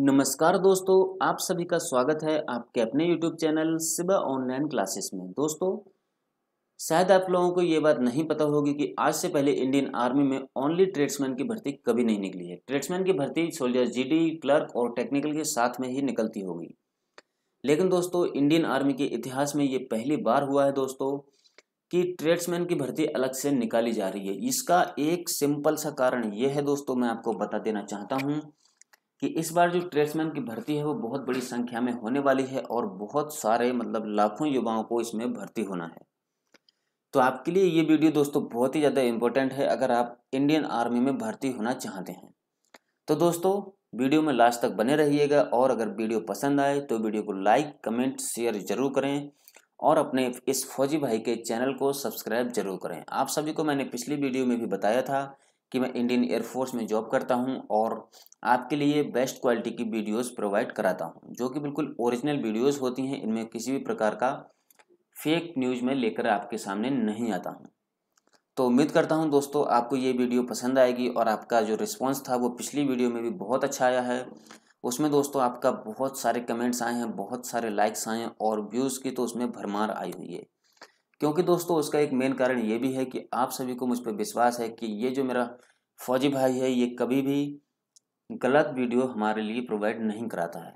नमस्कार दोस्तों आप सभी का स्वागत है आपके अपने YouTube channel Siba online classes में दोस्तों शायद आप लोगों को ये बात नहीं पता होगी कि आज से पहले इंडियन आर्मी में ओनली ट्रेड्समैन की भर्ती कभी नहीं निकली है ट्रेड्समैन की भर्ती सोल्जर जीडी क्लर्क और टेक्निकल के साथ में ही निकलती होगी लेकिन दोस्तों इंडियन आर्मी के इतिहास में ये पहली बार हुआ है दोस्तों कि ट्रेड्समैन की भर्ती अलग से निकाली जा रही है इसका एक सिंपल सा कारण ये है दोस्तों मैं आपको बता देना चाहता हूँ कि इस बार जो ट्रेड्समैन की भर्ती है वो बहुत बड़ी संख्या में होने वाली है और बहुत सारे मतलब लाखों युवाओं को इसमें भर्ती होना है तो आपके लिए ये वीडियो दोस्तों बहुत ही ज़्यादा इम्पोर्टेंट है अगर आप इंडियन आर्मी में भर्ती होना चाहते हैं तो दोस्तों वीडियो में लास्ट तक बने रहिएगा और अगर वीडियो पसंद आए तो वीडियो को लाइक कमेंट शेयर जरूर करें और अपने इस फौजी भाई के चैनल को सब्सक्राइब जरूर करें आप सभी को मैंने पिछली वीडियो में भी बताया था कि मैं इंडियन एयरफोर्स में जॉब करता हूं और आपके लिए बेस्ट क्वालिटी की वीडियोस प्रोवाइड कराता हूं जो कि बिल्कुल ओरिजिनल वीडियोस होती हैं इनमें किसी भी प्रकार का फेक न्यूज़ में लेकर आपके सामने नहीं आता हूं तो उम्मीद करता हूं दोस्तों आपको ये वीडियो पसंद आएगी और आपका जो रिस्पॉन्स था वो पिछली वीडियो में भी बहुत अच्छा आया है उसमें दोस्तों आपका बहुत सारे कमेंट्स आए हैं बहुत सारे लाइक्स आए हैं और व्यूज़ की तो उसमें भरमार आई हुई है क्योंकि दोस्तों उसका एक मेन कारण ये भी है कि आप सभी को मुझ पर विश्वास है कि ये जो मेरा फौजी भाई है ये कभी भी गलत वीडियो हमारे लिए प्रोवाइड नहीं कराता है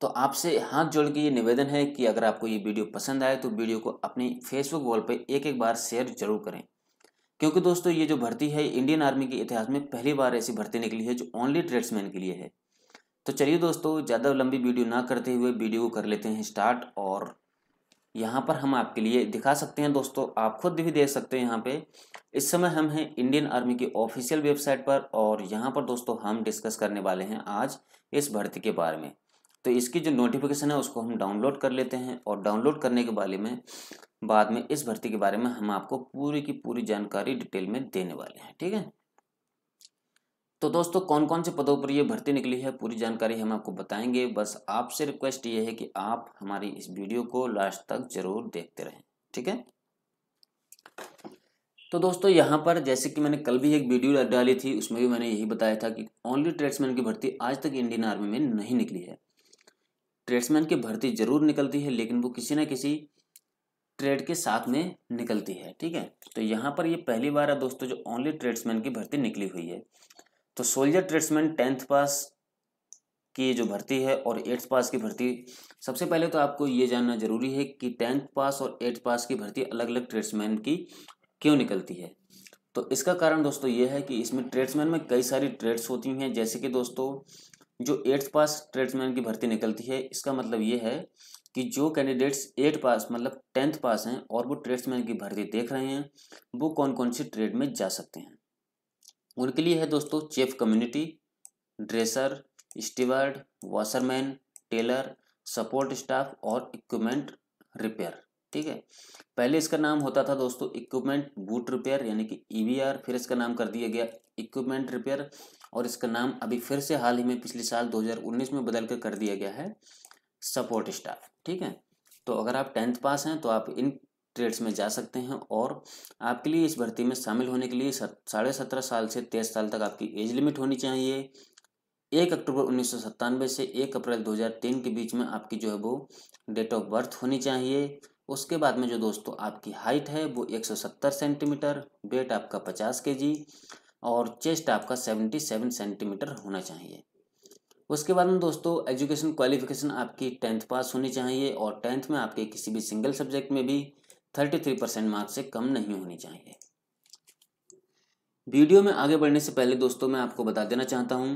तो आपसे हाथ जोड़ के ये निवेदन है कि अगर आपको ये वीडियो पसंद आए तो वीडियो को अपनी फेसबुक वॉल पर एक एक बार शेयर जरूर करें क्योंकि दोस्तों ये जो भर्ती है इंडियन आर्मी के इतिहास में पहली बार ऐसी भर्ती निकली है जो ओनली ट्रेड्समैन के लिए है तो चलिए दोस्तों ज़्यादा लंबी वीडियो ना करते हुए वीडियो को कर लेते हैं स्टार्ट और यहाँ पर हम आपके लिए दिखा सकते हैं दोस्तों आप खुद भी देख सकते हैं यहाँ पे इस समय हम हैं इंडियन आर्मी की ऑफिशियल वेबसाइट पर और यहाँ पर दोस्तों हम डिस्कस करने वाले हैं आज इस भर्ती के बारे में तो इसकी जो नोटिफिकेशन है उसको हम डाउनलोड कर लेते हैं और डाउनलोड करने के बारे में बाद में इस भर्ती के बारे में हम आपको पूरी की पूरी जानकारी डिटेल में देने वाले हैं ठीक है तो दोस्तों कौन कौन से पदों पर ये भर्ती निकली है पूरी जानकारी हम आपको बताएंगे बस आपसे रिक्वेस्ट ये है कि आप हमारी इस वीडियो को लास्ट तक जरूर देखते रहें ठीक है तो दोस्तों यहाँ पर जैसे कि मैंने कल भी एक वीडियो डाली थी उसमें भी मैंने यही बताया था कि ओनली ट्रेड्समैन की भर्ती आज तक इंडियन आर्मी में नहीं निकली है ट्रेड्समैन की भर्ती जरूर निकलती है लेकिन वो किसी ना किसी ट्रेड के साथ में निकलती है ठीक है तो यहाँ पर ये पहली बार है दोस्तों जो ओनली ट्रेड्समैन की भर्ती निकली हुई है तो सोल्जर ट्रेड्समैन टेंथ पास की जो भर्ती है और एट्थ पास की भर्ती सबसे पहले तो आपको ये जानना जरूरी है कि टेंथ पास और एट्थ पास की भर्ती अलग अलग ट्रेड्समैन की क्यों निकलती है तो इसका कारण दोस्तों ये है कि इसमें ट्रेड्समैन में कई सारी ट्रेड्स होती हैं जैसे कि दोस्तों जो एट्थ पास ट्रेड्समैन की भर्ती निकलती है इसका मतलब ये है कि जो कैंडिडेट्स एट पास मतलब टेंथ पास हैं और वो ट्रेड्समैन की भर्ती देख रहे हैं वो कौन कौन सी ट्रेड में जा सकते हैं उनके लिए है दोस्तों chef community dresser steward washerman tailor support staff और इक्विपमेंट रिपेयर ठीक है पहले इसका नाम होता था दोस्तों इक्विपमेंट बूट रिपेयर यानी कि ईवीआर e फिर इसका नाम कर दिया गया इक्विपमेंट रिपेयर और इसका नाम अभी फिर से हाल ही में पिछले साल 2019 में बदल कर कर दिया गया है सपोर्ट स्टाफ ठीक है तो अगर आप टेंथ पास हैं तो आप इन ट्रेड्स में जा सकते हैं और आपके लिए इस भर्ती में शामिल होने के लिए साढ़े सत्रह साल से तेईस साल तक आपकी एज लिमिट होनी चाहिए एक अक्टूबर उन्नीस से एक अप्रैल 2003 के बीच में आपकी जो है वो डेट ऑफ बर्थ होनी चाहिए उसके बाद में जो दोस्तों आपकी हाइट है वो 170 सेंटीमीटर वेट आपका 50 के और चेस्ट आपका 77 सेंटीमीटर होना चाहिए उसके बाद में दोस्तों एजुकेशन क्वालिफिकेशन आपकी टेंथ पास होनी चाहिए और टेंथ में आपके किसी भी सिंगल सब्जेक्ट में भी थर्टी थ्री परसेंट मार्क्स से कम नहीं होनी चाहिए वीडियो में आगे बढ़ने से पहले दोस्तों मैं आपको बता देना चाहता हूँ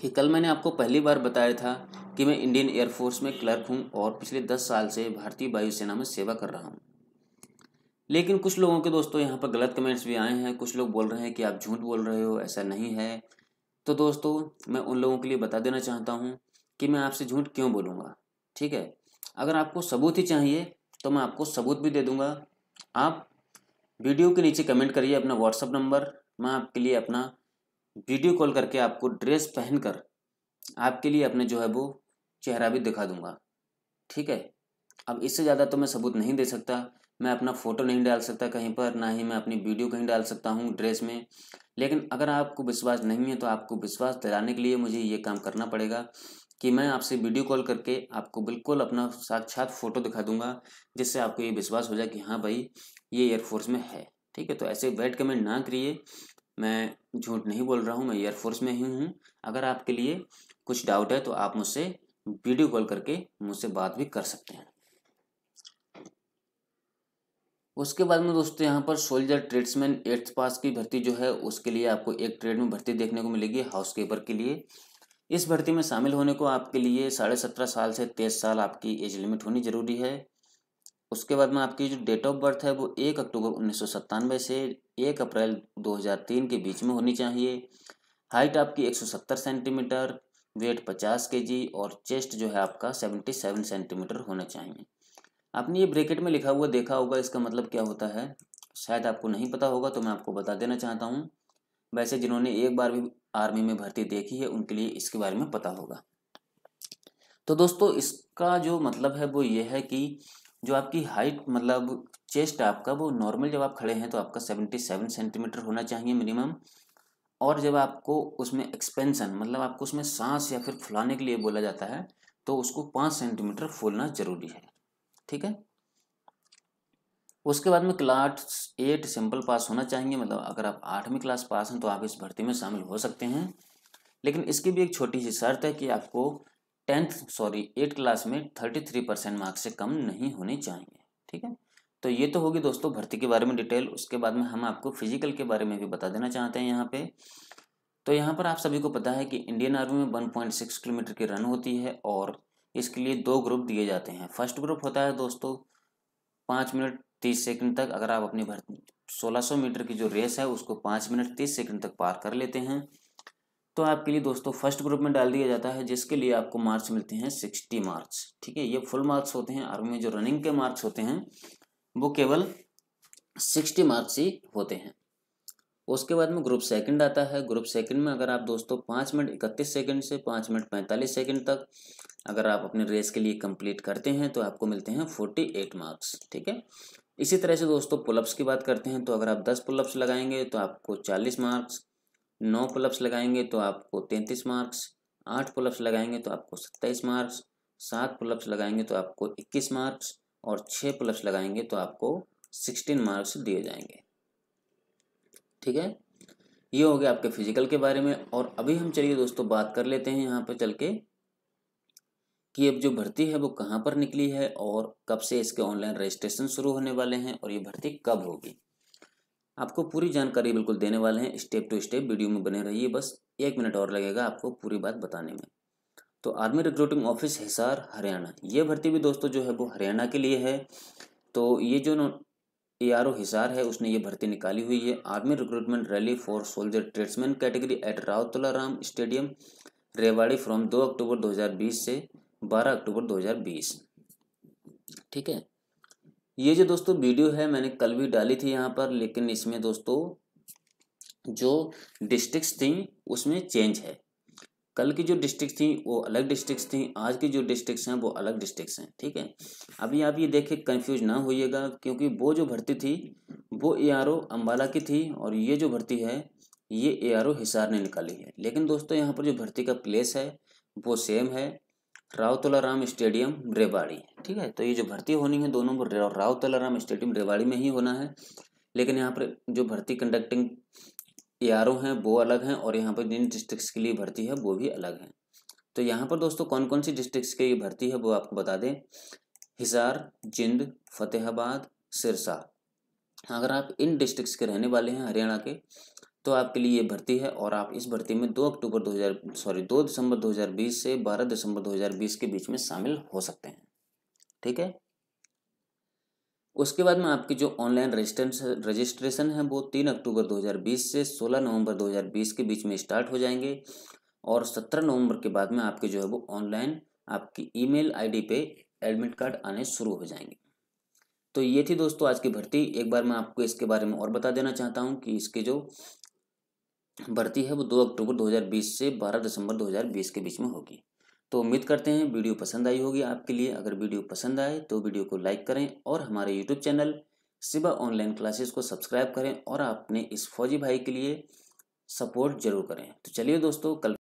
कि कल मैंने आपको पहली बार बताया था कि मैं इंडियन एयरफोर्स में क्लर्क हूँ और पिछले दस साल से भारतीय वायुसेना में सेवा कर रहा हूँ लेकिन कुछ लोगों के दोस्तों यहाँ पर गलत कमेंट्स भी आए हैं कुछ लोग बोल रहे हैं कि आप झूठ बोल रहे हो ऐसा नहीं है तो दोस्तों मैं उन लोगों के लिए बता देना चाहता हूँ कि मैं आपसे झूठ क्यों बोलूँगा ठीक है अगर आपको सबूत ही चाहिए तो मैं आपको सबूत भी दे दूंगा आप वीडियो के नीचे कमेंट करिए अपना व्हाट्सअप नंबर मैं आपके लिए अपना वीडियो कॉल करके आपको ड्रेस पहनकर आपके लिए अपने जो है वो चेहरा भी दिखा दूंगा ठीक है अब इससे ज़्यादा तो मैं सबूत नहीं दे सकता मैं अपना फ़ोटो नहीं डाल सकता कहीं पर ना ही मैं अपनी वीडियो कहीं डाल सकता हूँ ड्रेस में लेकिन अगर आपको विश्वास नहीं है तो आपको विश्वास दिलाने के लिए मुझे ये काम करना पड़ेगा कि मैं आपसे वीडियो कॉल करके आपको बिल्कुल अपना साक्षात फ़ोटो दिखा दूंगा जिससे आपको ये विश्वास हो जाए कि हाँ भाई ये एयरफोर्स में है ठीक है तो ऐसे के कमेंट ना करिए मैं झूठ नहीं बोल रहा हूँ मैं एयरफोर्स में ही हूँ अगर आपके लिए कुछ डाउट है तो आप मुझसे वीडियो कॉल करके मुझसे बात भी कर सकते हैं उसके बाद में दोस्तों यहाँ पर सोल्जर ट्रेड्समैन एट्थ पास की भर्ती जो है उसके लिए आपको एक ट्रेड में भर्ती देखने को मिलेगी हाउस कीपर के लिए इस भर्ती में शामिल होने को आपके लिए साढ़े सत्रह साल से तेईस साल आपकी एज लिमिट होनी ज़रूरी है उसके बाद में आपकी जो डेट ऑफ बर्थ है वो एक अक्टूबर उन्नीस से एक अप्रैल 2003 के बीच में होनी चाहिए हाइट आपकी 170 सेंटीमीटर वेट 50 के और चेस्ट जो है आपका 77 सेंटीमीटर होना चाहिए आपने ये ब्रैकेट में लिखा हुआ देखा होगा इसका मतलब क्या होता है शायद आपको नहीं पता होगा तो मैं आपको बता देना चाहता हूँ वैसे जिन्होंने एक बार भी आर्मी में भर्ती देखी है उनके लिए इसके बारे में पता होगा तो दोस्तों इसका जो मतलब है वो ये है कि जो आपकी हाइट मतलब चेस्ट आपका वो नॉर्मल जब आप खड़े हैं तो आपका सेवेंटी सेवन सेंटीमीटर होना चाहिए मिनिमम और जब आपको उसमें एक्सपेंशन मतलब आपको उसमें सांस या फिर फुलाने के लिए बोला जाता है तो उसको पाँच सेंटीमीटर फूलना जरूरी है ठीक है उसके बाद में क्लास एट सिंपल पास होना चाहेंगे मतलब अगर आप आठवीं क्लास पास हैं तो आप इस भर्ती में शामिल हो सकते हैं लेकिन इसकी भी एक छोटी सी शर्त है कि आपको टेंथ सॉरी एट क्लास में थर्टी थ्री परसेंट मार्क्स से कम नहीं होने चाहिए ठीक है तो ये तो होगी दोस्तों भर्ती के बारे में डिटेल उसके बाद में हम आपको फिजिकल के बारे में भी बता देना चाहते हैं यहाँ पे तो यहाँ पर आप सभी को पता है कि इंडियन आर्मी में वन किलोमीटर की रन होती है और इसके लिए दो ग्रुप दिए जाते हैं फर्स्ट ग्रुप होता है दोस्तों पाँच मिनट तीस सेकंड तक अगर आप अपनी भर्ती सोलह सौ मीटर की जो रेस है उसको पाँच मिनट तीस सेकंड तक पार कर लेते हैं तो आपके लिए दोस्तों फर्स्ट ग्रुप में डाल दिया जाता है जिसके लिए आपको मार्क्स मिलते हैं सिक्सटी मार्क्स ठीक है ये फुल मार्क्स होते हैं आर्मी में जो रनिंग के मार्क्स होते हैं वो केवल सिक्सटी मार्क्स ही होते हैं उसके बाद में ग्रुप सेकंड आता है ग्रुप सेकंड में अगर आप दोस्तों पाँच मिनट इकतीस सेकंड से पाँच मिनट पैंतालीस सेकंड तक अगर आप अपने रेस के लिए कंप्लीट करते हैं तो आपको मिलते हैं फोर्टी एट मार्क्स ठीक है इसी तरह से दोस्तों पुलअप्स की बात करते हैं तो अगर आप 10 पुलअप्स लगाएंगे तो आपको 40 मार्क्स 9 पुलअप्स लगाएंगे तो आपको 33 मार्क्स 8 पुलअप्स लगाएंगे तो आपको 27 मार्क्स 7 पुलअप्स लगाएंगे तो आपको 21 मार्क्स और 6 पुलअप्स लगाएंगे तो आपको 16 मार्क्स दिए जाएंगे ठीक है ये हो गया आपके फिजिकल के बारे में और अभी हम चलिए दोस्तों बात कर लेते हैं यहाँ पर चल के कि अब जो भर्ती है वो कहाँ पर निकली है और कब से इसके ऑनलाइन रजिस्ट्रेशन शुरू होने वाले हैं और ये भर्ती कब होगी आपको पूरी जानकारी बिल्कुल देने वाले हैं स्टेप टू स्टेप वीडियो में बने रहिए बस एक मिनट और लगेगा आपको पूरी बात बताने में तो army recruiting office Hisar Haryana ये भर्ती भी दोस्तों जो है वो हरियाणा के लिए है तो ये जो ए आर ओ हिसार है उसने ये भर्ती निकाली हुई है army recruitment rally for soldier tradesman category at Rao Tula Ram stadium Rewari from 2 October 2020 से बारह अक्टूबर 2020 ठीक है ये जो दोस्तों वीडियो है मैंने कल भी डाली थी यहाँ पर लेकिन इसमें दोस्तों जो डिस्ट्रिक्ट थी उसमें चेंज है कल की जो डिस्ट्रिक्ट थी वो अलग डिस्ट्रिक्ट थी आज की जो डिस्ट्रिक्ट हैं वो अलग डिस्ट्रिक्ट हैं ठीक है अभी आप ये देख कन्फ्यूज ना होइएगा क्योंकि वो जो भर्ती थी वो ए आर अम्बाला की थी और ये जो भर्ती है ये ए आर हिसार ने निकाली है लेकिन दोस्तों यहाँ पर जो भर्ती का प्लेस है वो सेम है रावतलाराम स्टेडियम रेवाड़ी ठीक है तो ये जो भर्ती होनी है दोनों रावतलाराम स्टेडियम रेवाड़ी में ही होना है लेकिन यहाँ पर जो भर्ती कंडक्टिंग ए हैं वो अलग हैं और यहाँ पर जिन डिस्ट्रिक्ट के लिए भर्ती है वो भी अलग हैं तो यहाँ पर दोस्तों कौन कौन सी डिस्ट्रिक्ट के लिए भर्ती है वो आपको बता दें हिसार जिंद फतेहाबाद सिरसा अगर आप इन डिस्ट्रिक्ट के रहने वाले हैं हरियाणा के तो आपके लिए ये भर्ती है और आप इस भर्ती में 2 अक्टूबर 2000 सॉरी 2 दिसंबर 2020 से 12 दिसंबर 2020 के बीच में शामिल हो सकते हैं ठीक है उसके बाद में आपकी जो ऑनलाइन रजिस्ट्रेंस रजिस्ट्रेशन है वो तीन अक्टूबर 2020 से 16 नवंबर 2020 के बीच में स्टार्ट हो जाएंगे और 17 नवंबर के बाद में आपके जो है वो ऑनलाइन आपकी ईमेल आईडी पे एडमिट कार्ड आने शुरू हो जाएंगे तो ये थी दोस्तों आज की भर्ती एक बार मैं आपको इसके बारे में और बता देना चाहता हूँ कि इसके जो भर्ती है वो 2 अक्टूबर 2020 से 12 दिसंबर 2020 के बीच में होगी तो उम्मीद करते हैं वीडियो पसंद आई होगी आपके लिए अगर वीडियो पसंद आए तो वीडियो को लाइक करें और हमारे YouTube channel Siva online classes को सब्सक्राइब करें और आपने इस फौजी भाई के लिए सपोर्ट जरूर करें तो चलिए दोस्तों कल